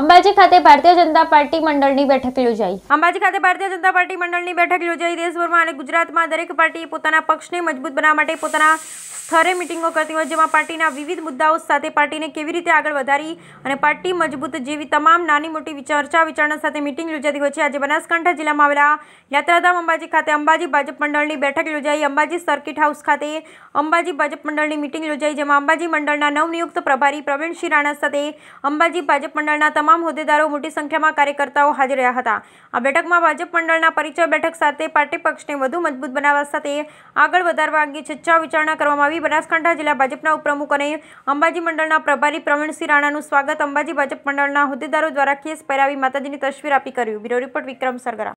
અંબાજી ખાતે ભારતીય જનતા પાર્ટી મંડળની બેઠક યોજાઈ અંબાજી ખાતે ભારતીય જનતા પાર્ટી મંડળની બેઠક યોજાઈ દેશભરમાં અને ગુજરાતમાં દરેક પાર્ટીએ પોતાના પક્ષને મજબૂત બનાવવા માટે પોતાના સ્તરે મિટિંગો કરતી હોય જેમાં પાર્ટીના વિવિધ મુદ્દાઓ સાથે પાર્ટીને કેવી રીતે આગળ વધારી અને પાર્ટી મજબૂત જેવી તમામ નાની મોટી ચર્ચા વિચારણા સાથે મિટિંગ યોજાતી હોય છે આજે બનાસકાંઠા જિલ્લામાં આવેલા યાત્રાધામ અંબાજી ખાતે અંબાજી ભાજપ મંડળની બેઠક યોજાઈ અંબાજી સર્કિટ હાઉસ ખાતે અંબાજી ભાજપ મંડળની મિટિંગ યોજાઈ જેમાં અંબાજી મંડળના નવનિયુક્ત પ્રભારી પ્રવીણસિંહ રાણા સાથે અંબાજી ભાજપ મંડળના તમામ હોદ્દેદારો મોટી સંખ્યામાં કાર્યકર્તાઓ હાજર રહ્યા હતા આ બેઠકમાં ભાજપ મંડળના પરિચય બેઠક સાથે પાર્ટી પક્ષને વધુ મજબૂત બનાવવા સાથે આગળ વધારવા અંગે ચર્ચા વિચારણા કરવામાં આવી અંબાજી બનાસકાંઠા જિલ્લા ભાજપના ઉપપ્રમુખ અને અંબાજી મંડળના પ્રભારી પ્રવીણસિંહ રાણાનું સ્વાગત અંબાજી ભાજપ મંડળના હોદ્દેદારો દ્વારા કેસ પહેરાવી માતાજીની તસવીર આપી કર્યું બ્યુરો રિપોર્ટ વિક્રમ સરગરા